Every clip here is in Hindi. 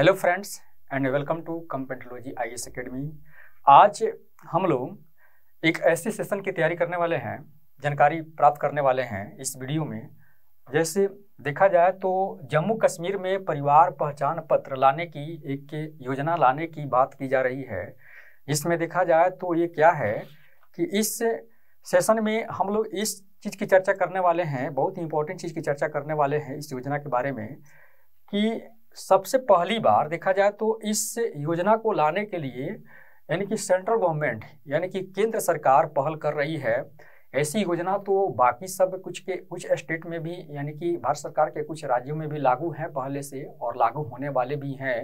hello friends and welcome to Competology I S academy आज हम लोग एक ऐसे सेशन की तैयारी करने वाले हैं जानकारी प्राप्त करने वाले हैं इस वीडियो में जैसे देखा जाए तो जम्मू कश्मीर में परिवार पहचान पत्र लाने की एक योजना लाने की बात की जा रही है इसमें देखा जाए तो ये क्या है कि इस सेशन में हम लोग इस चीज़ की चर्चा करने वाले हैं बहुत ही इंपॉर्टेंट चीज़ की चर्चा करने वाले हैं इस योजना के बारे में कि सबसे पहली बार देखा जाए तो इस योजना को लाने के लिए यानी कि सेंट्रल गवर्नमेंट यानी कि केंद्र सरकार पहल कर रही है ऐसी योजना तो बाकी सब कुछ के कुछ स्टेट में भी यानी कि भारत सरकार के कुछ राज्यों में भी लागू हैं पहले से और लागू होने वाले भी हैं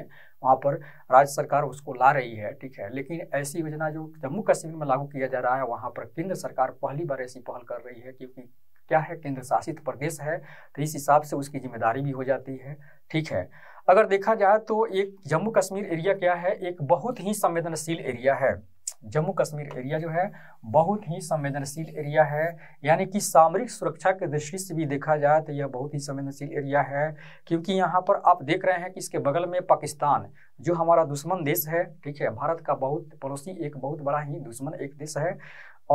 वहाँ पर राज्य सरकार उसको ला रही है ठीक है लेकिन ऐसी योजना जो जम्मू कश्मीर में लागू किया जा रहा है वहाँ पर केंद्र सरकार पहली बार ऐसी पहल कर रही है क्योंकि क्या है केंद्र शासित प्रदेश है तो इस हिसाब से उसकी जिम्मेदारी भी हो जाती है ठीक है अगर देखा जाए तो एक जम्मू कश्मीर एरिया क्या है एक बहुत ही संवेदनशील एरिया है जम्मू कश्मीर एरिया जो है बहुत ही संवेदनशील एरिया है यानी कि सामरिक सुरक्षा के दृष्टि से भी देखा जाए तो यह बहुत ही संवेदनशील एरिया है क्योंकि यहाँ पर आप देख रहे हैं कि इसके बगल में पाकिस्तान जो हमारा दुश्मन देश है ठीक है भारत का बहुत पड़ोसी एक बहुत बड़ा ही दुश्मन एक देश है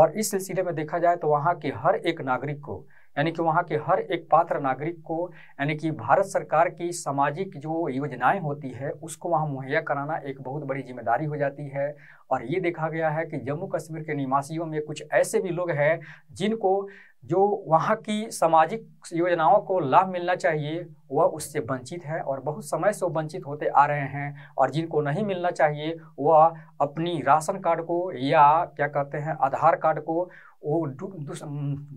और इस सिलसिले में देखा जाए तो वहाँ के हर एक नागरिक को यानी कि वहाँ के हर एक पात्र नागरिक को यानी कि भारत सरकार की सामाजिक जो योजनाएं होती है उसको वहाँ मुहैया कराना एक बहुत बड़ी जिम्मेदारी हो जाती है और ये देखा गया है कि जम्मू कश्मीर के निवासियों में कुछ ऐसे भी लोग हैं जिनको जो वहाँ की सामाजिक योजनाओं को लाभ मिलना चाहिए वह उससे वंचित है और बहुत समय से वंचित होते आ रहे हैं और जिनको नहीं मिलना चाहिए वह अपनी राशन कार्ड को या क्या कहते हैं आधार कार्ड को वो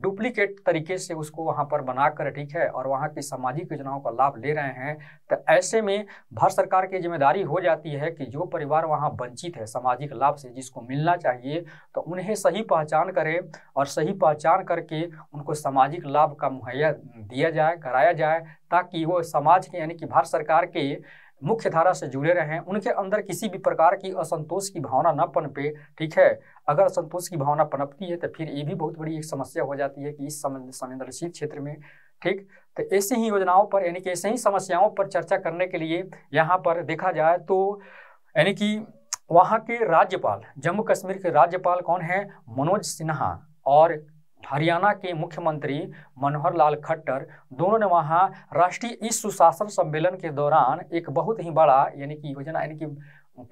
डुप्लीकेट तरीके से उसको वहाँ पर बनाकर ठीक है और वहाँ की सामाजिक योजनाओं का लाभ ले रहे हैं तो ऐसे में भारत सरकार की जिम्मेदारी हो जाती है कि जो परिवार वहाँ वंचित है सामाजिक लाभ से जिसको मिलना चाहिए तो उन्हें सही पहचान करें और सही पहचान करके उनको सामाजिक लाभ का मुहैया दिया जाए कराया जाए ताकि वो समाज के यानी कि भारत सरकार के मुख्य धारा से जुड़े रहें उनके अंदर किसी भी प्रकार की असंतोष की भावना न पनपे ठीक है अगर असंतोष की भावना पनपती है तो फिर ये भी बहुत बड़ी एक समस्या हो जाती है कि इस संवेदनशील क्षेत्र में ठीक तो ऐसे ही योजनाओं पर यानी कि ऐसे ही समस्याओं पर चर्चा करने के लिए यहाँ पर देखा जाए तो यानी कि वहाँ के राज्यपाल जम्मू कश्मीर के राज्यपाल कौन है मनोज सिन्हा और हरियाणा के मुख्यमंत्री मनोहर लाल खट्टर दोनों ने वहाँ राष्ट्रीय इस सुशासन सम्मेलन के दौरान एक बहुत ही बड़ा यानी कि योजना यानी कि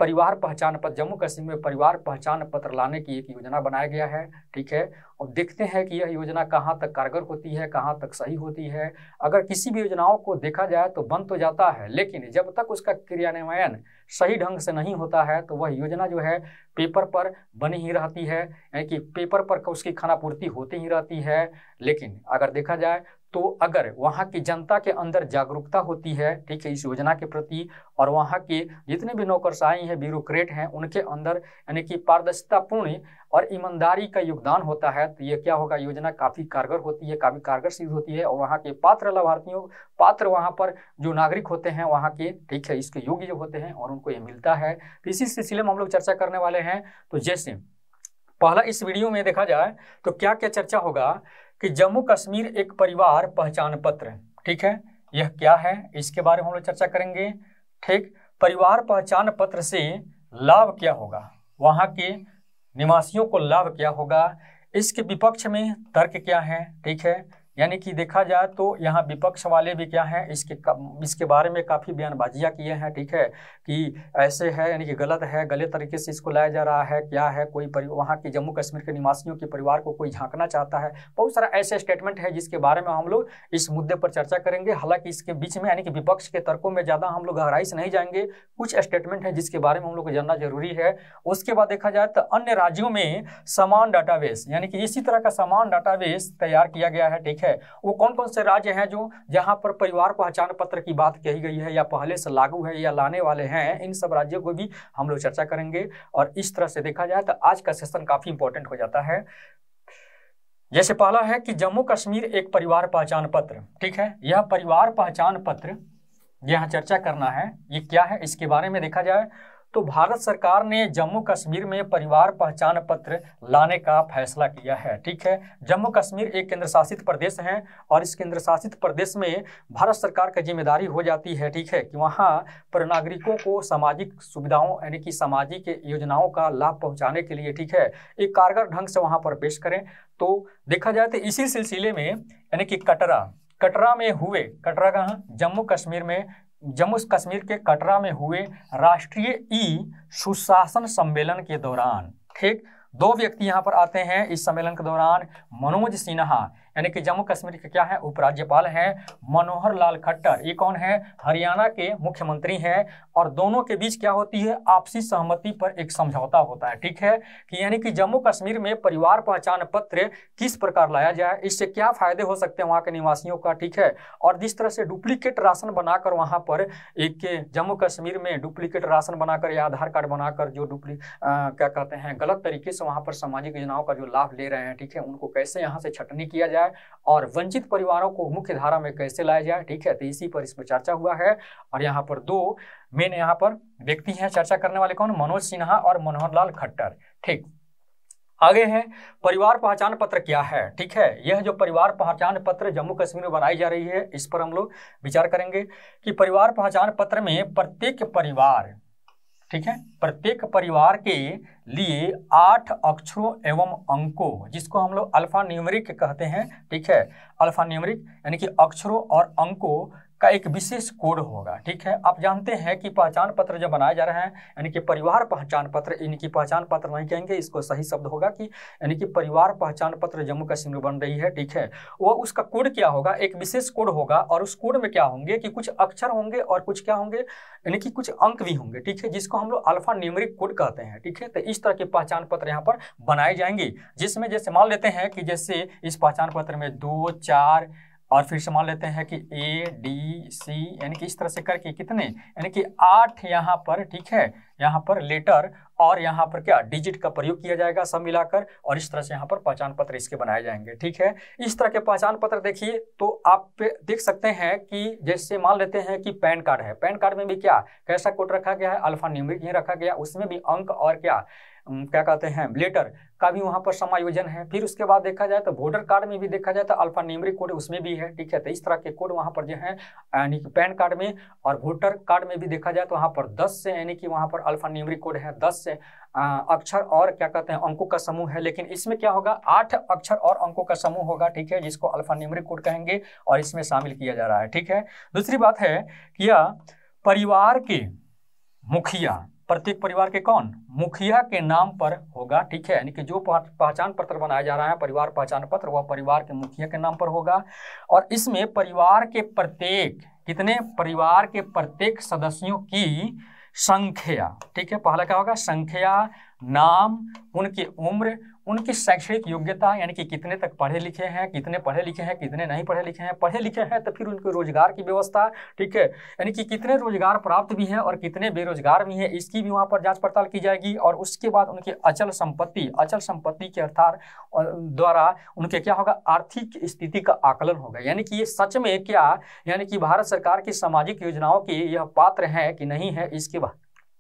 परिवार पहचान पत्र जम्मू कश्मीर में परिवार पहचान पत्र लाने की एक योजना बनाया गया है ठीक है और देखते हैं कि यह योजना कहाँ तक कारगर होती है कहाँ तक सही होती है अगर किसी भी योजनाओं को देखा जाए तो बंद तो जाता है लेकिन जब तक उसका क्रियान्वयन सही ढंग से नहीं होता है तो वह योजना जो है पेपर पर बनी ही रहती है यानी कि पेपर पर उसकी खानापूर्ति होती ही रहती है लेकिन अगर देखा जाए तो अगर वहाँ की जनता के अंदर जागरूकता होती है ठीक है इस योजना के प्रति और वहाँ के जितने भी नौकरशाही हैं ब्यूरोक्रेट हैं उनके अंदर यानी कि पारदर्शितापूर्ण और ईमानदारी का योगदान होता है तो ये क्या होगा योजना काफ़ी कारगर होती है काफ़ी कारगर सिद्ध होती है और वहाँ के पात्र लाभार्थियों पात्र वहाँ पर जो नागरिक होते हैं वहाँ के ठीक है इसके योग्य जो होते हैं और उनको ये मिलता है तो इसी सिलसिले में हम लोग चर्चा करने वाले हैं तो जैसे पहला इस वीडियो में देखा जाए तो क्या क्या चर्चा होगा कि जम्मू कश्मीर एक परिवार पहचान पत्र ठीक है यह क्या है इसके बारे में हम लोग चर्चा करेंगे ठीक परिवार पहचान पत्र से लाभ क्या होगा वहाँ के निवासियों को लाभ क्या होगा इसके विपक्ष में तर्क क्या है ठीक है यानी कि देखा जाए तो यहाँ विपक्ष वाले भी क्या हैं इसके इसके बारे में काफ़ी बयानबाजियाँ किए हैं ठीक है कि ऐसे है यानी कि गलत है गलत तरीके से इसको लाया जा रहा है क्या है कोई वहाँ के जम्मू कश्मीर के निवासियों के परिवार को कोई झांकना चाहता है बहुत सारा ऐसे स्टेटमेंट है जिसके बारे में हम लोग इस मुद्दे पर चर्चा करेंगे हालांकि इसके बीच में यानी कि विपक्ष के तर्कों में ज़्यादा हम लोग गहराई से नहीं जाएंगे कुछ स्टेटमेंट है जिसके बारे में हम लोग को जानना जरूरी है उसके बाद देखा जाए तो अन्य राज्यों में समान डाटाबेस यानी कि इसी तरह का समान डाटाबेस तैयार किया गया है ठीक है वो कौन कौन से राज्य हैं जो जहाँ पर परिवार पहचान पत्र की बात कही गई है या पहले से लागू है या लाने वाले हैं इन सब राज्यों को भी हम लोग चर्चा करेंगे और इस तरह से देखा जाए तो आज का सेशन काफ़ी इंपॉर्टेंट हो जाता है जैसे पहला है कि जम्मू कश्मीर एक परिवार पहचान पत्र ठीक है यह परिवार पहचान पत्र यहाँ चर्चा करना है ये क्या है इसके बारे में देखा जाए तो भारत सरकार ने जम्मू कश्मीर में परिवार पहचान पत्र लाने का फैसला किया है ठीक है जम्मू कश्मीर एक केंद्र शासित प्रदेश है और इस केंद्र शासित प्रदेश में भारत सरकार की जिम्मेदारी हो जाती है ठीक है कि वहाँ पर नागरिकों को सामाजिक सुविधाओं यानी कि सामाजिक योजनाओं का लाभ पहुँचाने के लिए ठीक है एक कारगर ढंग से वहाँ पर पेश करें तो देखा जाए तो इसी सिलसिले में यानी कि कटरा कटरा में हुए कटरा कहाँ जम्मू कश्मीर में जम्मू कश्मीर के कटरा में हुए राष्ट्रीय ई सुशासन सम्मेलन के दौरान ठीक दो व्यक्ति यहाँ पर आते हैं इस सम्मेलन के दौरान मनोज सिन्हा यानी कि जम्मू कश्मीर के क्या है उपराज्यपाल हैं मनोहर लाल खट्टर ये कौन है हरियाणा के मुख्यमंत्री हैं और दोनों के बीच क्या होती है आपसी सहमति पर एक समझौता होता है ठीक है कि यानी कि जम्मू कश्मीर में परिवार पहचान पत्र किस प्रकार लाया जाए इससे क्या फायदे हो सकते हैं वहाँ के निवासियों का ठीक है और जिस तरह से डुप्लीकेट राशन बनाकर वहाँ पर एक जम्मू कश्मीर में डुप्लीकेट राशन बनाकर या आधार कार्ड बनाकर जो डुप्ली क्या कहते हैं गलत तरीके से वहाँ पर सामाजिक योजनाओं का जो लाभ ले रहे हैं ठीक है उनको कैसे यहाँ से छटनी किया जाए जाए और वंचित परिवारों को मुख्य धारा में कैसे लाया जाए ठीक है तो इसी पर इस पर चर्चा हुआ है और यहाँ पर दो मेन यहाँ पर व्यक्ति हैं चर्चा करने वाले कौन मनोज सिन्हा और मनोहर लाल खट्टर ठीक आगे है परिवार पहचान पत्र क्या है ठीक है यह जो परिवार पहचान पत्र जम्मू कश्मीर में बनाई जा रही है इस पर हम लोग विचार करेंगे कि परिवार पहचान पत्र में प्रत्येक परिवार ठीक है प्रत्येक परिवार के लिए आठ अक्षरों एवं अंकों जिसको हम लोग अल्फा न्यूमरिक कहते हैं ठीक है अल्फा न्यूमरिक यानी कि अक्षरों और अंकों का एक विशेष कोड होगा ठीक है आप जानते हैं कि पहचान पत्र जो बनाए जा रहे हैं यानी कि परिवार पहचान पत्र यानी कि पहचान पत्र नहीं कहेंगे इसको सही शब्द होगा कि यानी कि परिवार पहचान पत्र जम्मू कश्मीर बन रही है ठीक है वो उसका कोड क्या होगा एक विशेष कोड होगा और उस कोड में क्या होंगे कि कुछ अक्षर होंगे और कुछ क्या होंगे यानी कि कुछ अंक भी होंगे ठीक है जिसको हम लोग अल्फा न्यूमरिक कोड कहते हैं ठीक है तो इस तरह के पहचान पत्र यहाँ पर बनाए जाएंगे जिसमें जैसे मान लेते हैं कि जैसे इस पहचान पत्र में दो चार और फिर से मान लेते हैं कि ए डी सी यानी कि इस तरह से करके कितने यानी कि आठ यहाँ पर ठीक है यहाँ पर लेटर और यहाँ पर क्या डिजिट का प्रयोग किया जाएगा सब मिलाकर और इस तरह से यहाँ पर पहचान पत्र इसके बनाए जाएंगे ठीक है इस तरह के पहचान पत्र देखिए तो आप देख सकते हैं कि जैसे मान लेते हैं कि पैन कार्ड है पैन कार्ड में भी क्या कैसा कोड रखा गया है अल्फा न्यूमिक रखा गया उसमें भी अंक और क्या क्या कहते हैं ब्लेटर का भी वहाँ पर समायोजन है फिर उसके बाद देखा जाए तो वोटर कार्ड में भी देखा जाए तो अल्फा नेमरी कोड उसमें भी है ठीक है तो इस तरह के कोड वहाँ पर जो है यानी कि पैन कार्ड में और वोटर कार्ड में भी देखा जाए तो वहाँ पर दस से यानी कि वहाँ पर अल्फा नेमरी कोड है दस से अक्षर और क्या कहते हैं अंकों का समूह है लेकिन इसमें क्या होगा आठ अक्षर और अंकों का समूह होगा ठीक है जिसको अल्फा नेमरी कोड कहेंगे और इसमें शामिल किया जा रहा है ठीक है दूसरी बात है कि यह परिवार के मुखिया प्रत्येक परिवार के कौन मुखिया के नाम पर होगा ठीक है यानी कि जो पहचान पत्र बनाया जा रहा है परिवार पहचान पत्र वह परिवार के मुखिया के नाम पर होगा और इसमें परिवार के प्रत्येक कितने परिवार के प्रत्येक सदस्यों की संख्या ठीक है पहला क्या होगा संख्या नाम उनकी उम्र उनकी शैक्षणिक योग्यता यानी कि कितने तक पढ़े लिखे हैं कितने पढ़े लिखे हैं कितने नहीं पढ़े लिखे हैं पढ़े लिखे हैं तो फिर उनके रोजगार की व्यवस्था ठीक है यानी कि कितने रोजगार प्राप्त भी हैं और कितने बेरोजगार भी हैं इसकी भी वहाँ पर जाँच पड़ताल की जाएगी और उसके बाद उनके अचल संपत्ति अचल संपत्ति के अर्थात द्वारा उनके क्या होगा आर्थिक स्थिति का आकलन होगा यानी कि ये सच में क्या यानी कि भारत सरकार की सामाजिक योजनाओं के यह पात्र हैं कि नहीं है इसके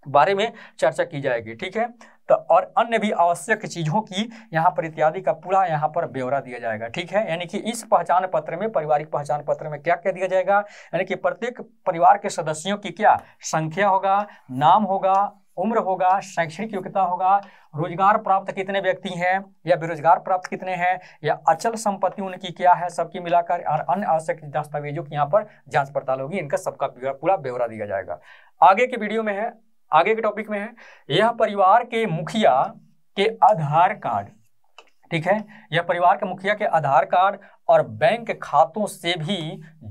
बारे में चर्चा की जाएगी ठीक है तो और अन्य भी आवश्यक चीज़ों की यहाँ पर इत्यादि का पूरा यहाँ पर ब्यौरा दिया जाएगा ठीक है यानी कि इस पहचान पत्र में पारिवारिक पहचान पत्र में क्या क्या दिया जाएगा यानी कि प्रत्येक परिवार के सदस्यों की क्या संख्या होगा नाम होगा उम्र होगा शैक्षणिक योग्यता होगा रोजगार प्राप्त कितने व्यक्ति हैं या बेरोजगार प्राप्त कितने हैं या अचल संपत्ति उनकी क्या है सबकी मिलाकर और अन्य आवश्यक दस्तावेजों की यहाँ पर जांच पड़ताल होगी इनका सबका पूरा ब्यौरा दिया जाएगा आगे के वीडियो में है आगे के टॉपिक में है यह परिवार के मुखिया के आधार कार्ड ठीक है यह परिवार के मुखिया के आधार कार्ड और बैंक खातों से भी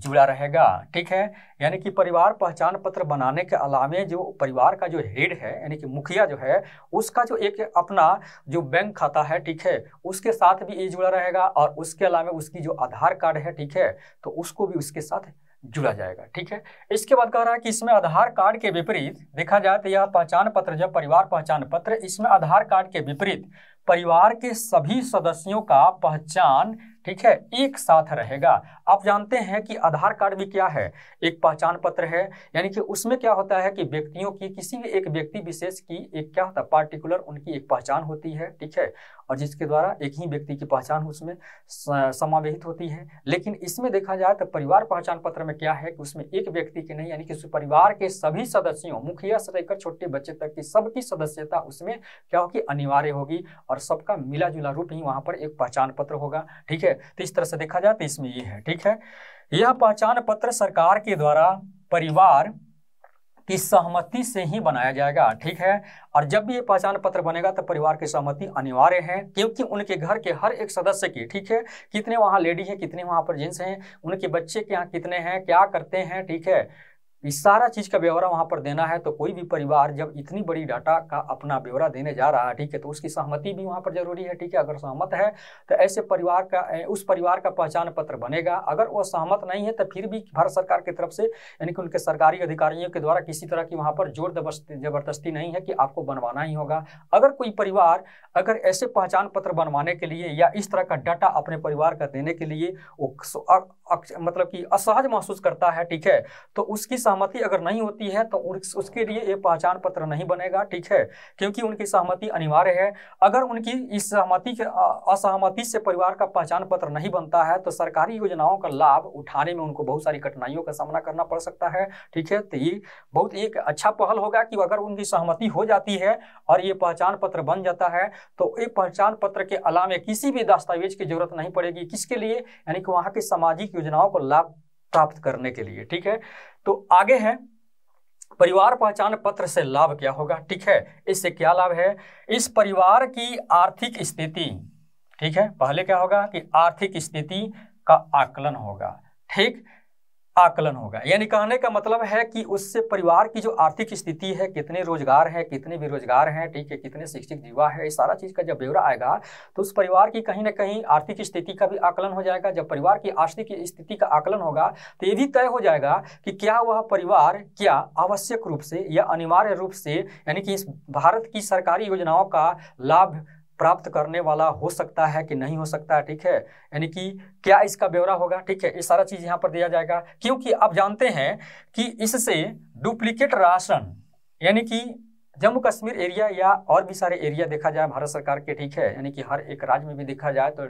जुड़ा रहेगा ठीक है यानी कि परिवार पहचान पत्र बनाने के अलावे जो परिवार का जो हेड है यानी कि मुखिया जो है उसका जो एक अपना जो बैंक खाता है ठीक है उसके साथ भी ये जुड़ा रहेगा और उसके अलावे उसकी जो आधार कार्ड है ठीक है तो उसको भी उसके साथ जुड़ा जाएगा ठीक है इसके बाद कह रहा है कि इसमें आधार कार्ड के विपरीत देखा जाए तो यह पहचान पत्र जब परिवार पहचान पत्र इसमें आधार कार्ड के विपरीत परिवार के सभी सदस्यों का पहचान ठीक है एक साथ रहेगा आप जानते हैं कि आधार कार्ड भी क्या है एक पहचान पत्र है यानी कि उसमें क्या होता है कि व्यक्तियों की किसी भी एक व्यक्ति विशेष की एक क्या होता है पार्टिकुलर उनकी एक पहचान होती है ठीक है और जिसके द्वारा एक ही व्यक्ति की पहचान उसमें समावेहित होती है लेकिन इसमें देखा जाए तो परिवार पहचान पत्र में क्या है कि उसमें एक व्यक्ति की नहीं यानी कि परिवार के सभी सदस्यों मुखिया से लेकर छोटे बच्चे तक की सबकी सदस्यता उसमें क्या होगी अनिवार्य होगी और सबका मिला जुला रूप ही वहाँ पर एक पहचान पत्र होगा ठीक है तो इस तरह से देखा जाए तो इसमें ये है ठीक है यह पहचान पत्र सरकार के द्वारा परिवार की सहमति से ही बनाया जाएगा ठीक है और जब भी ये पहचान पत्र बनेगा तो परिवार की सहमति अनिवार्य है क्योंकि उनके घर के हर एक सदस्य की ठीक है कितने वहाँ लेडी हैं कितने वहाँ पर जेंट्स हैं उनके बच्चे के यहाँ कितने हैं क्या करते हैं ठीक है इस सारा चीज का ब्यौरा वहां पर देना है तो कोई भी परिवार जब इतनी बड़ी डाटा का अपना ब्यौरा देने जा रहा है ठीक है तो उसकी सहमति भी वहां पर जरूरी है ठीक है अगर सहमत है तो ऐसे परिवार का उस परिवार का पहचान पत्र बनेगा अगर वह सहमत नहीं है तो फिर भी भारत सरकार की तरफ से यानी कि उनके सरकारी अधिकारियों के द्वारा किसी तरह की वहां पर जोर जबरदस्ती नहीं है कि आपको बनवाना ही होगा अगर कोई परिवार अगर ऐसे पहचान पत्र बनवाने के लिए या इस तरह का डाटा अपने परिवार का देने के लिए मतलब कि असहज महसूस करता है ठीक है तो उसकी सहमति अगर नहीं होती है तो उसके लिए ये पहचान पत्र नहीं बनेगा ठीक है क्योंकि उनकी सहमति अनिवार्य है अगर उनकी इस सहमति के असहमति से परिवार का पहचान पत्र नहीं बनता है तो सरकारी योजनाओं का लाभ उठाने में उनको बहुत सारी कठिनाइयों का सामना करना पड़ सकता है ठीक है तो ये बहुत एक अच्छा पहल होगा कि अगर उनकी सहमति हो जाती है और ये पहचान पत्र बन जाता है तो ये पहचान पत्र के अलावे किसी भी दस्तावेज की जरूरत नहीं पड़ेगी किसके लिए यानी कि वहाँ की सामाजिक योजनाओं को लाभ प्राप्त करने के लिए ठीक है तो आगे है परिवार पहचान पत्र से लाभ क्या होगा ठीक है इससे क्या लाभ है इस परिवार की आर्थिक स्थिति ठीक है पहले क्या होगा कि आर्थिक स्थिति का आकलन होगा ठीक आकलन होगा यानी कहने का मतलब है कि उससे परिवार की जो आर्थिक स्थिति है कितने रोजगार हैं कितने बेरोजगार हैं ठीक है कितने शिक्षित युवा है इस सारा चीज़ का जब ब्यौरा आएगा तो उस परिवार की कहीं ना कहीं आर्थिक स्थिति का भी आकलन हो जाएगा जब परिवार की आर्थिक स्थिति का आकलन होगा तो ये भी तय हो जाएगा कि क्या वह परिवार क्या आवश्यक रूप से या अनिवार्य रूप से यानी कि इस भारत की सरकारी योजनाओं का लाभ प्राप्त करने वाला हो सकता है कि नहीं हो सकता है ठीक है यानी कि क्या इसका ब्यौरा होगा ठीक है ये सारा चीज़ यहाँ पर दिया जाएगा क्योंकि आप जानते हैं कि इससे डुप्लीकेट राशन यानी कि जम्मू कश्मीर एरिया या और भी सारे एरिया देखा जाए भारत सरकार के ठीक है यानी कि हर एक राज्य में भी देखा जाए तो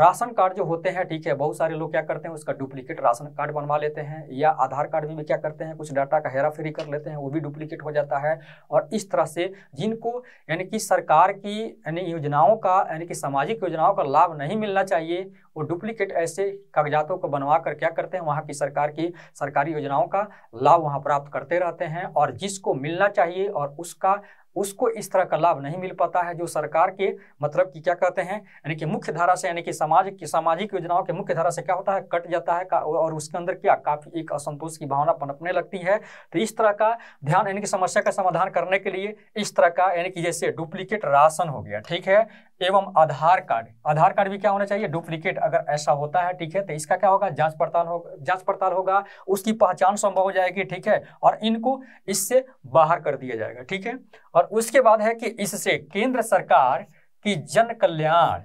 राशन कार्ड जो होते हैं ठीक है बहुत सारे लोग क्या करते हैं उसका डुप्लीकेट राशन कार्ड बनवा लेते हैं या आधार कार्ड में भी क्या करते हैं कुछ डाटा का हेरा फेरी कर लेते हैं वो भी डुप्लीकेट हो जाता है और इस तरह से जिनको यानी कि सरकार की यानी योजनाओं का यानी कि सामाजिक योजनाओं का लाभ नहीं मिलना चाहिए वो डुप्लीकेट ऐसे कागजातों को बनवा कर क्या करते हैं वहाँ की सरकार की सरकारी योजनाओं का लाभ वहाँ प्राप्त करते रहते हैं और जिसको मिलना चाहिए और उसका उसको इस तरह का लाभ नहीं मिल पाता है जो सरकार के मतलब कि क्या कहते हैं यानी कि मुख्य धारा से यानी कि समाज की सामाजिक योजनाओं के मुख्य धारा से क्या होता है कट जाता है और उसके अंदर क्या काफ़ी एक असंतोष की भावना पनपने लगती है तो इस तरह का ध्यान यानी कि समस्या का समाधान करने के लिए इस तरह का यानी कि जैसे डुप्लीकेट राशन हो गया ठीक है एवं आधार कार्ड आधार कार्ड भी क्या होना चाहिए डुप्लीकेट अगर ऐसा होता है ठीक है तो इसका क्या होगा जांच पड़ताल होगा जांच पड़ताल होगा उसकी पहचान संभव हो जाएगी ठीक है और इनको इससे बाहर कर दिया जाएगा ठीक है और उसके बाद है कि इससे केंद्र सरकार की जन कल्याण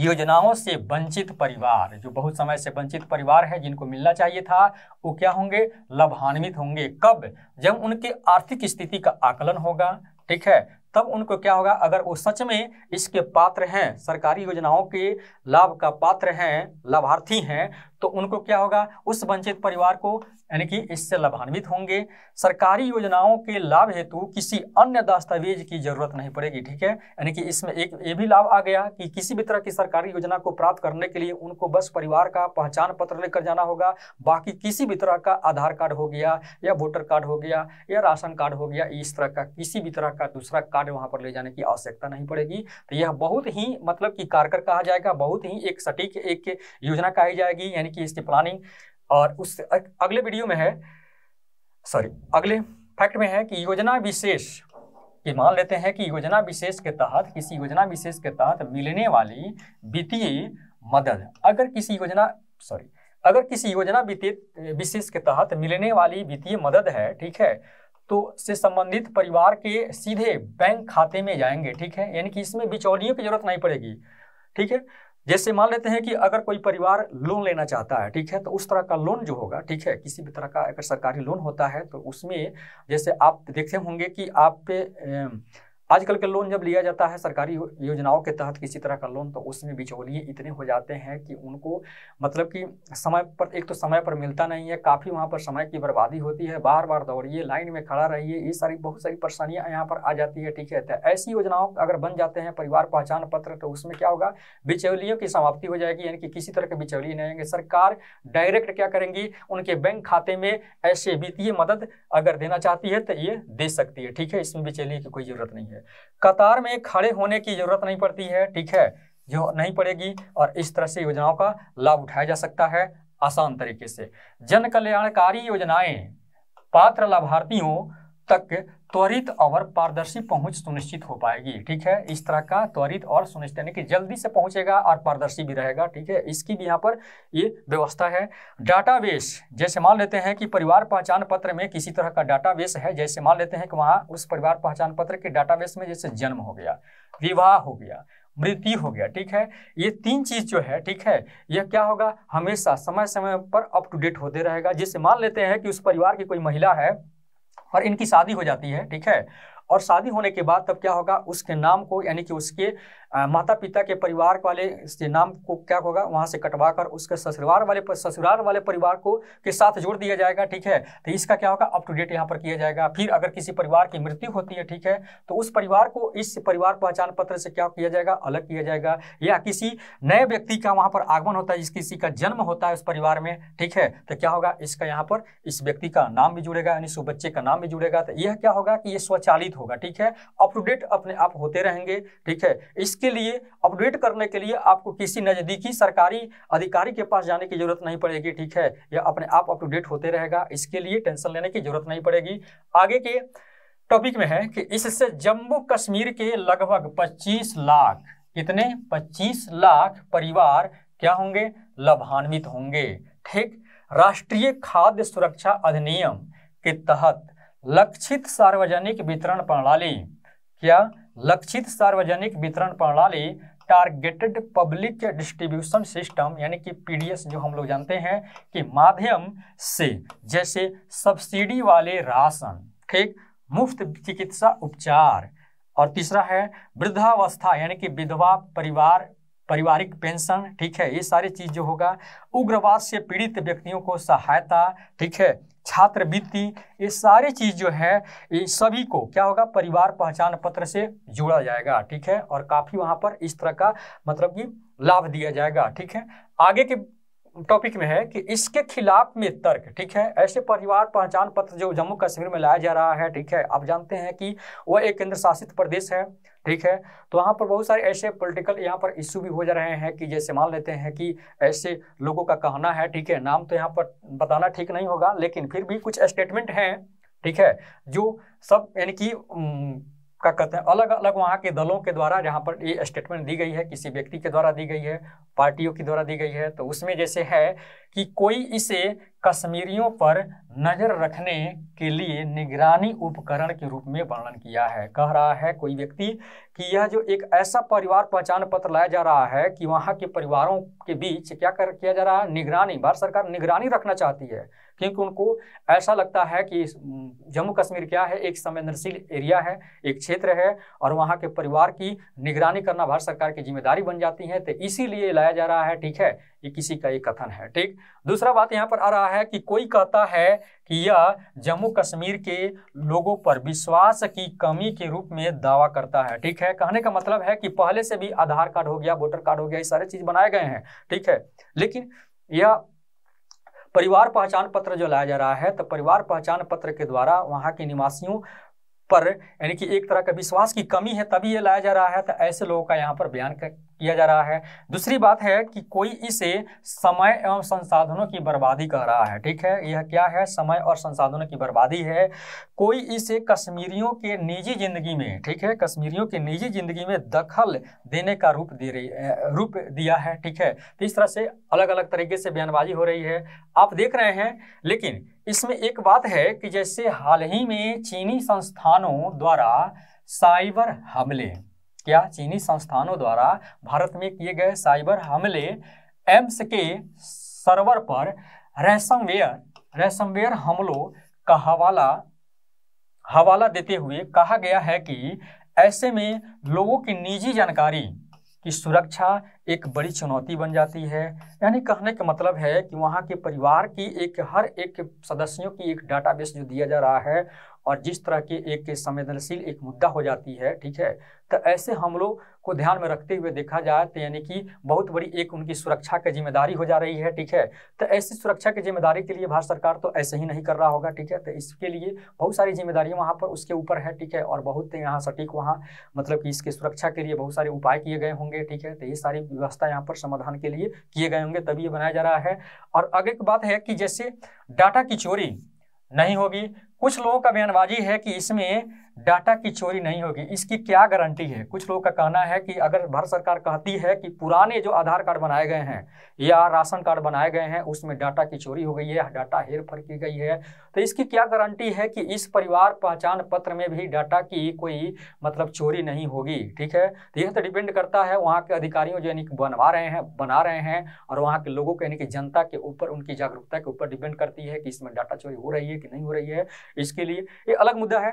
योजनाओं से वंचित परिवार जो बहुत समय से वंचित परिवार है जिनको मिलना चाहिए था वो क्या होंगे लाभान्वित होंगे कब जब उनके आर्थिक स्थिति का आकलन होगा ठीक है तब उनको क्या होगा अगर वो सच में इसके पात्र हैं सरकारी योजनाओं के लाभ का पात्र हैं लाभार्थी हैं तो उनको क्या होगा उस वंचित परिवार को यानी कि इससे लाभान्वित होंगे सरकारी योजनाओं के लाभ हेतु किसी अन्य दस्तावेज की जरूरत नहीं पड़ेगी ठीक है यानी कि इसमें एक ये भी लाभ आ गया कि किसी भी तरह की सरकारी योजना को प्राप्त करने के लिए उनको बस परिवार का पहचान पत्र लेकर जाना होगा बाकी किसी भी तरह का आधार कार्ड हो गया या वोटर कार्ड हो गया या राशन कार्ड हो गया इस तरह का किसी भी तरह का दूसरा कार्ड वहाँ पर ले जाने की आवश्यकता नहीं पड़ेगी तो यह बहुत ही मतलब कि कारगर कहा जाएगा बहुत ही एक सटीक एक योजना कही जाएगी यानी यानी कि इसकी प्लानिंग और उस अगले वीडियो में है सॉरी अगले फैक्ट में है कि योजना विशेष कि मान लेते हैं कि योजना विशेष के तहत किसी योजना विशेष के तहत मिलने वाली वित्तीय मदद अगर किसी योजना सॉरी अगर किसी योजना विशेष के तहत मिलने वाली वित्तीय मदद है ठीक है तो से संबंधित परिवार के सीधे बैंक खाते में जाएंगे ठीक है यानी कि इसमें बिचौलियों की जरूरत नहीं पड़ेगी ठीक है जैसे मान लेते हैं कि अगर कोई परिवार लोन लेना चाहता है ठीक है तो उस तरह का लोन जो होगा ठीक है किसी भी तरह का अगर सरकारी लोन होता है तो उसमें जैसे आप देखते होंगे कि आप पे आजकल का लोन जब लिया जाता है सरकारी योजनाओं के तहत किसी तरह का लोन तो उसमें बिचौलिए इतने हो जाते हैं कि उनको मतलब कि समय पर एक तो समय पर मिलता नहीं है काफ़ी वहाँ पर समय की बर्बादी होती है बार बार दौड़िए लाइन में खड़ा रहिए ये सारी बहुत सारी परेशानियाँ यहाँ पर आ जाती है ठीक है तो ऐसी योजनाओं अगर बन जाते हैं परिवार पहचान पत्र तो उसमें क्या होगा बिचौलियों की समाप्ति हो जाएगी यानी कि किसी तरह के बिचौलिए नहीं आएंगे सरकार डायरेक्ट क्या करेंगी उनके बैंक खाते में ऐसे वित्तीय मदद अगर देना चाहती है तो ये दे सकती है ठीक है इसमें बिचौलिए की कोई ज़रूरत नहीं है है कतार में खड़े होने की जरूरत नहीं पड़ती है ठीक है जो नहीं पड़ेगी और इस तरह से योजनाओं का लाभ उठाया जा सकता है आसान तरीके से जन कल्याणकारी योजनाएं पात्र लाभार्थियों तक त्वरित और पारदर्शी पहुंच सुनिश्चित हो पाएगी ठीक है इस तरह का त्वरित और सुनिश्चित यानी कि जल्दी से पहुंचेगा और पारदर्शी भी रहेगा ठीक है इसकी भी यहाँ पर ये व्यवस्था है डाटाबेस जैसे मान लेते हैं कि परिवार पहचान पत्र में किसी तरह का डाटाबेस है जैसे मान लेते हैं कि वहाँ उस परिवार पहचान पत्र के डाटाबेस में जैसे जन्म हो गया विवाह हो गया मृत्यु हो गया ठीक है ये तीन चीज जो है ठीक है यह क्या होगा हमेशा समय समय पर अप टू डेट होते रहेगा जैसे मान लेते हैं कि उस परिवार की कोई महिला है और इनकी शादी हो जाती है ठीक है और शादी होने के बाद तब क्या होगा उसके नाम को यानी कि उसके आ, माता पिता के परिवार वाले इसके नाम को क्या होगा वहाँ से कटवा कर उसके ससुराल वाले ससुराल वाले परिवार को के साथ जोड़ दिया जाएगा ठीक है तो इसका क्या होगा अप टू डेट यहाँ पर किया जाएगा फिर अगर किसी परिवार की मृत्यु होती है ठीक है तो उस परिवार को इस परिवार पहचान पत्र से क्या किया जाएगा अलग किया जाएगा या किसी नए व्यक्ति का वहाँ पर आगमन होता है जिस किसी का जन्म होता है उस परिवार में ठीक है तो क्या होगा इसका यहाँ पर इस व्यक्ति का नाम भी जुड़ेगा यानी सुबच्चे बच्चे का नाम भी जुड़ेगा तो यह क्या होगा कि ये स्वचालित होगा ठीक है अपडेट अपने आप होते रहेंगे ठीक है इसके लिए अपडेट करने के लिए आपको किसी नज़दीकी सरकारी अधिकारी के पास जाने की जरूरत नहीं पड़ेगी ठीक है यह अपने आप अपडेट होते रहेगा इसके लिए टेंशन लेने की जरूरत नहीं पड़ेगी आगे के टॉपिक में है कि इससे जम्मू कश्मीर के लगभग 25 लाख कितने 25 लाख परिवार क्या होंगे लाभान्वित होंगे ठीक राष्ट्रीय खाद्य सुरक्षा अधिनियम के तहत लक्षित सार्वजनिक वितरण प्रणाली क्या लक्षित सार्वजनिक वितरण प्रणाली टारगेटेड पब्लिक डिस्ट्रीब्यूशन सिस्टम यानी कि पीडीएस जो हम लोग जानते हैं कि माध्यम से जैसे सब्सिडी वाले राशन ठीक मुफ्त चिकित्सा उपचार और तीसरा है वृद्धावस्था यानी कि विधवा परिवार पारिवारिक पेंशन ठीक है ये सारी चीज़ जो होगा उग्रवाद से पीड़ित व्यक्तियों को सहायता ठीक है छात्रवृत्ति ये सारी चीज़ जो है ये सभी को क्या होगा परिवार पहचान पत्र से जोड़ा जाएगा ठीक है और काफ़ी वहाँ पर इस तरह का मतलब कि लाभ दिया जाएगा ठीक है आगे के टॉपिक में है कि इसके खिलाफ में तर्क ठीक है ऐसे परिवार पहचान पत्र जो जम्मू कश्मीर में लाया जा रहा है ठीक है आप जानते हैं कि वह एक केंद्र शासित प्रदेश है ठीक है तो वहाँ पर बहुत सारे ऐसे पॉलिटिकल यहाँ पर इश्यू भी हो जा रहे हैं कि जैसे मान लेते हैं कि ऐसे लोगों का कहना है ठीक है नाम तो यहाँ पर बताना ठीक नहीं होगा लेकिन फिर भी कुछ स्टेटमेंट हैं ठीक है जो सब यानी कि का कहते हैं अलग अलग वहाँ के दलों के द्वारा जहाँ पर ये स्टेटमेंट दी गई है किसी व्यक्ति के द्वारा दी गई है पार्टियों के द्वारा दी गई है तो उसमें जैसे है कि कोई इसे कश्मीरियों पर नज़र रखने के लिए निगरानी उपकरण के रूप में वर्णन किया है कह रहा है कोई व्यक्ति कि यह जो एक ऐसा परिवार पहचान पत्र लाया जा रहा है कि वहाँ के परिवारों के बीच क्या कर किया जा रहा है निगरानी भारत सरकार निगरानी रखना चाहती है क्योंकि उनको ऐसा लगता है कि जम्मू कश्मीर क्या है एक संवेदनशील एरिया है एक क्षेत्र है और वहाँ के परिवार की निगरानी करना भारत सरकार की जिम्मेदारी बन जाती है तो इसीलिए लाया जा रहा है ठीक है ये किसी का ये कथन है ठीक दूसरा बात यहाँ पर आ रहा है कि कोई कहता है कि यह जम्मू कश्मीर के लोगों पर विश्वास की कमी के रूप में दावा करता है ठीक है कहने का मतलब है कि पहले से भी आधार कार्ड हो गया वोटर कार्ड हो गया ये सारे चीज बनाए गए हैं ठीक है लेकिन यह परिवार पहचान पत्र जो लाया जा रहा है तो परिवार पहचान पत्र के द्वारा वहाँ के निवासियों पर यानी कि एक तरह का विश्वास की कमी है तभी ये लाया जा रहा है तो ऐसे लोगों का यहाँ पर बयान किया जा रहा है दूसरी बात है कि कोई इसे समय एवं संसाधनों की बर्बादी कह रहा है ठीक है यह क्या है समय और संसाधनों की बर्बादी है कोई इसे कश्मीरियों के निजी जिंदगी में ठीक है कश्मीरियों के निजी जिंदगी में दखल देने का रूप दे रही रूप दिया है ठीक है तो इस तरह से अलग अलग तरीके से बयानबाजी हो रही है आप देख रहे हैं लेकिन इसमें एक बात है कि जैसे हाल ही में चीनी संस्थानों द्वारा साइबर हमले क्या चीनी संस्थानों द्वारा भारत में किए गए साइबर हमले एम्स के सर्वर पर रैसमवेयर रैसमवेयर हमलों का हवाला हवाला देते हुए कहा गया है कि ऐसे में लोगों की निजी जानकारी की सुरक्षा एक बड़ी चुनौती बन जाती है यानी कहने का मतलब है कि वहाँ के परिवार की एक हर एक सदस्यों की एक डाटाबेस जो दिया जा रहा है और जिस तरह की एक संवेदनशील एक मुद्दा हो जाती है ठीक है तो ऐसे हम लोग को ध्यान में रखते हुए देखा जाए तो यानी कि बहुत बड़ी एक उनकी सुरक्षा की जिम्मेदारी हो जा रही है ठीक है तो ऐसी सुरक्षा की जिम्मेदारी के लिए भारत सरकार तो ऐसे ही नहीं कर रहा होगा ठीक है तो इसके लिए बहुत सारी जिम्मेदारियाँ वहाँ पर उसके ऊपर है ठीक है और बहुत यहाँ सटीक वहाँ मतलब कि इसके सुरक्षा के लिए बहुत सारे उपाय किए गए होंगे ठीक है तो ये सारी व्यवस्था यहाँ पर समाधान के लिए किए गए होंगे तभी ये बनाया जा रहा है और आगे की बात है कि जैसे डाटा की चोरी नहीं होगी कुछ लोगों का बयानबाजी है कि इसमें डाटा की चोरी नहीं होगी इसकी क्या गारंटी है कुछ लोगों का कहना है कि अगर भारत सरकार कहती है कि पुराने जो आधार कार्ड बनाए गए हैं या राशन कार्ड बनाए गए हैं उसमें डाटा की चोरी हो गई है डाटा हेरफेर की गई है तो इसकी क्या गारंटी है कि इस परिवार पहचान पत्र में भी डाटा की कोई मतलब चोरी नहीं होगी ठीक है तो यह तो डिपेंड करता है वहाँ के अधिकारियों जो यानी कि बनवा रहे हैं बना रहे हैं और वहाँ के लोगों के यानी कि जनता के ऊपर उनकी जागरूकता के ऊपर डिपेंड करती है कि इसमें डाटा चोरी हो रही है कि नहीं हो रही है इसके लिए ये अलग मुद्दा है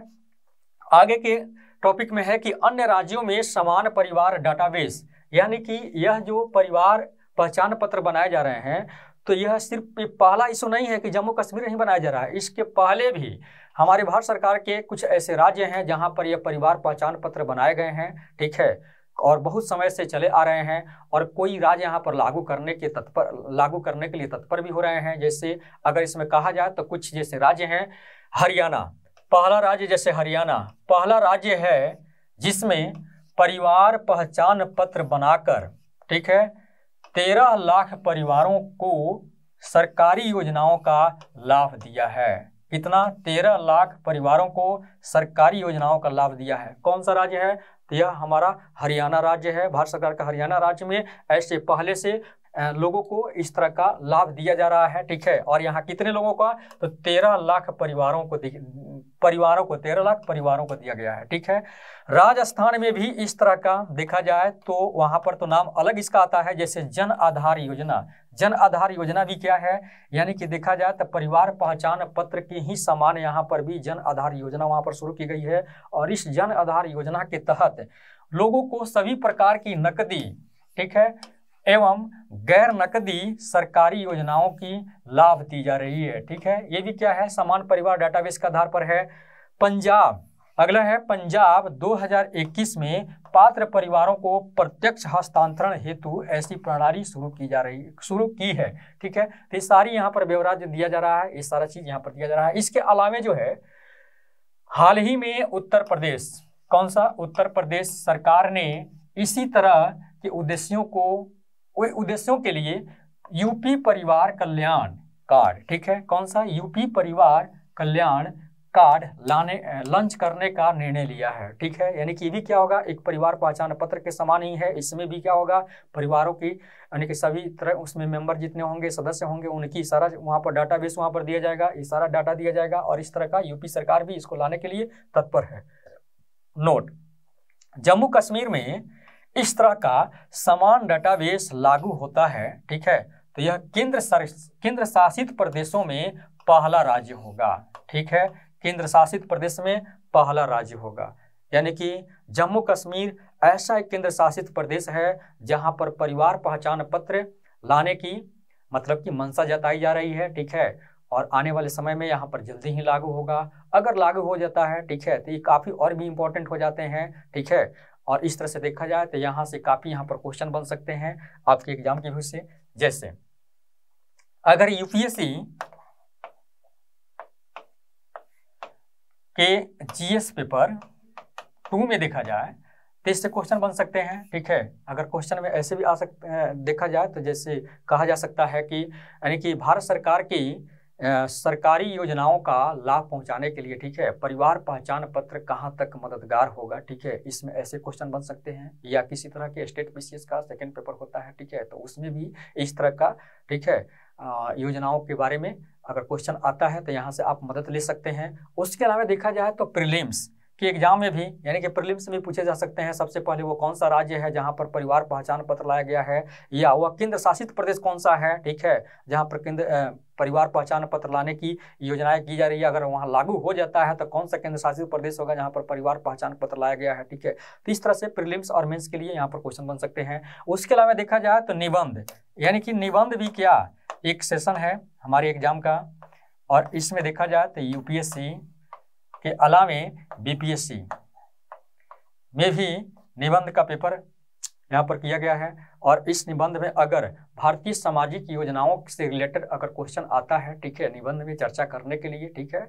आगे के टॉपिक में है कि अन्य राज्यों में समान परिवार डाटाबेस यानी कि यह जो परिवार पहचान पत्र बनाए जा रहे हैं तो यह सिर्फ पहला इशू नहीं है कि जम्मू कश्मीर नहीं बनाया जा रहा है इसके पहले भी हमारे भारत सरकार के कुछ ऐसे राज्य हैं जहां पर यह परिवार पहचान पत्र बनाए गए हैं ठीक है और बहुत समय से चले आ रहे हैं और कोई राज्य यहाँ पर लागू करने के तत्पर लागू करने के लिए तत्पर भी हो रहे हैं जैसे अगर इसमें कहा जाए तो कुछ जैसे राज्य हैं हरियाणा पहला राज्य जैसे हरियाणा पहला राज्य है जिसमें परिवार पहचान पत्र बनाकर ठीक है तेरह लाख परिवारों को सरकारी योजनाओं का लाभ दिया है कितना तेरह लाख परिवारों को सरकारी योजनाओं का लाभ दिया है कौन सा राज्य है यह हमारा हरियाणा राज्य है भारत सरकार का हरियाणा राज्य में ऐसे पहले से लोगों को इस तरह का लाभ दिया जा रहा है ठीक है और यहाँ कितने लोगों का तो तेरह लाख परिवारों को परिवारों को तेरह लाख परिवारों को दिया गया है ठीक है राजस्थान में भी इस तरह का देखा जाए तो वहाँ पर तो नाम अलग इसका आता है जैसे जन आधार योजना जन आधार योजना भी क्या है यानी कि देखा जाए तो परिवार पहचान पत्र के ही समान यहाँ पर भी जन आधार योजना वहाँ पर शुरू की गई है और इस जन आधार योजना के तहत लोगों को सभी प्रकार की नकदी ठीक है एवं गैर नकदी सरकारी योजनाओं की लाभ दी जा रही है ठीक है ये भी क्या है समान परिवार डाटाबेस के आधार पर है पंजाब अगला है पंजाब 2021 में पात्र परिवारों को प्रत्यक्ष हस्तांतरण हेतु ऐसी प्रणाली शुरू की जा रही शुरू की है ठीक है तो ये सारी यहाँ पर ब्यौरा दिया जा रहा है ये सारा चीज़ यहाँ पर दिया जा रहा है इसके अलावे जो है हाल ही में उत्तर प्रदेश कौन सा उत्तर प्रदेश सरकार ने इसी तरह के उद्देश्यों को वे उद्देश्यों के लिए यूपी परिवार कल्याण कार्ड ठीक है कौन सा यूपी परिवार कल्याण कार्ड लाने लॉन्च करने का निर्णय लिया है ठीक है यानी कि भी क्या होगा एक परिवार पहचान पत्र के समान ही है इसमें भी क्या होगा परिवारों की यानी कि सभी तरह उसमें मेंबर जितने होंगे सदस्य होंगे उनकी सारा वहां पर डाटा बेस वहां पर दिया जाएगा ये सारा डाटा दिया जाएगा और इस तरह का यूपी सरकार भी इसको लाने के लिए तत्पर है नोट जम्मू कश्मीर में इस तरह का समान डाटाबेस लागू होता है ठीक है तो यह केंद्र केंद्र शासित प्रदेशों में पहला राज्य होगा ठीक है केंद्र शासित प्रदेश में पहला राज्य होगा यानी कि जम्मू कश्मीर ऐसा एक केंद्र शासित प्रदेश है जहां पर परिवार पहचान पत्र लाने की मतलब कि मंशा जताई जा रही है ठीक है और आने वाले समय में यहाँ पर जल्दी ही लागू होगा अगर लागू हो जाता है ठीक है तो ये काफ़ी और भी इम्पोर्टेंट हो जाते हैं ठीक है और इस तरह से देखा जाए तो यहाँ से काफ़ी यहाँ पर क्वेश्चन बन सकते हैं आपके एग्जाम के व्यू से जैसे अगर यूपीएससी के जीएस पेपर टू में देखा जाए तो इससे क्वेश्चन बन सकते हैं ठीक है अगर क्वेश्चन में ऐसे भी आ सकते देखा जाए तो जैसे कहा जा सकता है कि यानी कि भारत सरकार की सरकारी योजनाओं का लाभ पहुंचाने के लिए ठीक है परिवार पहचान पत्र कहां तक मददगार होगा ठीक है इसमें ऐसे क्वेश्चन बन सकते हैं या किसी तरह के स्टेट पीसीएस का सेकंड पेपर होता है ठीक है तो उसमें भी इस तरह का ठीक है योजनाओं के बारे में अगर क्वेश्चन आता है तो यहाँ से आप मदद ले सकते हैं उसके अलावा देखा जाए तो प्रिलिम्स कि एग्जाम में भी यानी कि प्रीलिम्स में पूछे जा सकते हैं सबसे पहले वो कौन सा राज्य है जहाँ पर परिवार पहचान पत्र लाया गया है या वह केंद्र शासित प्रदेश कौन सा है ठीक है जहाँ पर केंद्र परिवार पहचान पत्र लाने की योजनाएं की जा रही है अगर वहाँ लागू हो जाता है तो कौन सा केंद्र शासित प्रदेश होगा जहाँ पर परिवार पहचान पत्र लाया गया है ठीक है तो इस तरह से प्रिलिम्स और मेंस के लिए यहाँ पर क्वेश्चन बन सकते हैं उसके अलावा देखा जाए तो निबंध यानी कि निबंध भी क्या एक सेशन है हमारे एग्जाम का और इसमें देखा जाए तो यूपीएससी के अलावे बीपीएससी में भी निबंध का पेपर यहाँ पर किया गया है और इस निबंध में अगर भारतीय सामाजिक योजनाओं से रिलेटेड अगर क्वेश्चन आता है ठीक है निबंध में चर्चा करने के लिए ठीक है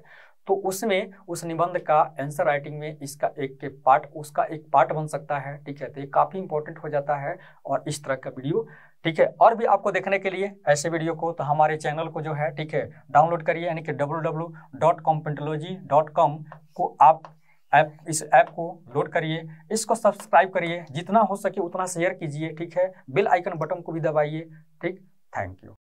तो उसमें उस निबंध का आंसर राइटिंग में इसका एक के पार्ट उसका एक पार्ट बन सकता है ठीक है तो ये काफ़ी इंपॉर्टेंट हो जाता है और इस तरह का वीडियो ठीक है और भी आपको देखने के लिए ऐसे वीडियो को तो हमारे चैनल को जो है ठीक है डाउनलोड करिए यानी कि डब्ल्यू को आप ऐप इस ऐप को लोड करिए इसको सब्सक्राइब करिए जितना हो सके उतना शेयर कीजिए ठीक है बिल आइकन बटन को भी दबाइए ठीक थैंक यू